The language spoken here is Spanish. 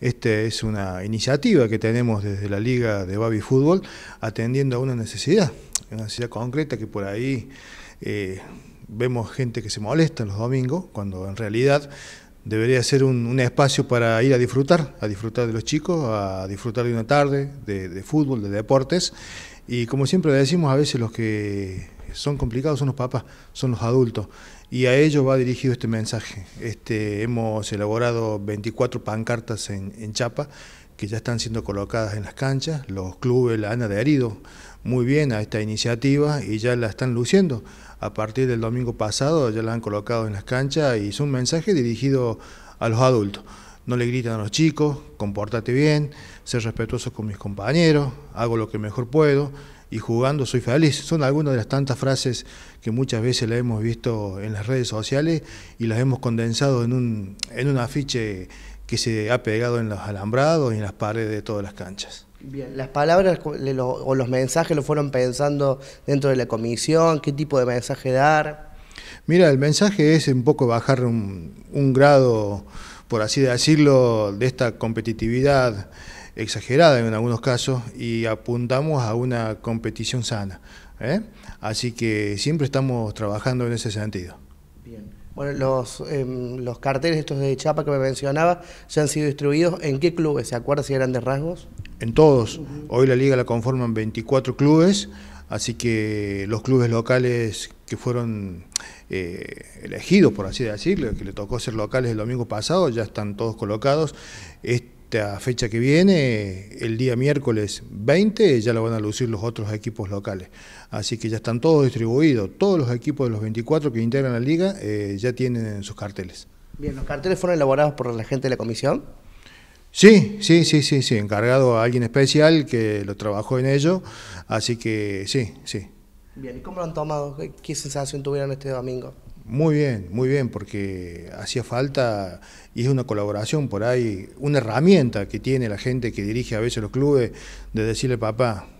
Esta es una iniciativa que tenemos desde la Liga de Baby Fútbol atendiendo a una necesidad, una necesidad concreta que por ahí eh, vemos gente que se molesta los domingos, cuando en realidad debería ser un, espacio para ir a disfrutar, a disfrutar de los chicos, a disfrutar de una tarde, de, de fútbol, de deportes. Y como siempre decimos, a veces los que son complicados son los papás, son los adultos. Y a ellos va dirigido este mensaje. Este, hemos elaborado 24 pancartas en, en Chapa que ya están siendo colocadas en las canchas. Los clubes la han adherido muy bien a esta iniciativa y ya la están luciendo. A partir del domingo pasado ya la han colocado en las canchas y es un mensaje dirigido a los adultos no le gritan a los chicos, comportate bien, sé respetuoso con mis compañeros, hago lo que mejor puedo y jugando soy feliz. Son algunas de las tantas frases que muchas veces las hemos visto en las redes sociales y las hemos condensado en un, en un afiche que se ha pegado en los alambrados y en las paredes de todas las canchas. Bien, ¿las palabras o los mensajes lo fueron pensando dentro de la comisión? ¿Qué tipo de mensaje dar? Mira, el mensaje es un poco bajar un, un grado por así decirlo, de esta competitividad exagerada en algunos casos y apuntamos a una competición sana. ¿eh? Así que siempre estamos trabajando en ese sentido. Bien. Bueno, los, em, carteles estos de Chapa que me mencionaba, ¿se han sido distribuidos en qué clubes? ¿Se acuerda si eran de rasgos? En todos. Hoy la liga la conforman 24 clubes, así que los clubes locales que fueron eh, elegidos, por así decirlo, que le tocó ser locales el domingo pasado, ya están todos colocados. Esta fecha que viene, el día miércoles 20, ya lo van a lucir los otros equipos locales. Así que ya están todos distribuidos. Todos los equipos de los 24 que integran la liga eh, ya tienen sus carteles. Bien, ¿los carteles fueron elaborados por la gente de la comisión? Sí, sí, sí, sí, sí, encargado a alguien especial que lo trabajó en ello, así que sí, sí. Bien, ¿y cómo lo han tomado? ¿Qué sensación tuvieron este domingo? Muy bien, muy bien, porque hacía falta y es una colaboración por ahí, una herramienta que tiene la gente que dirige a veces los clubes de decirle, papá,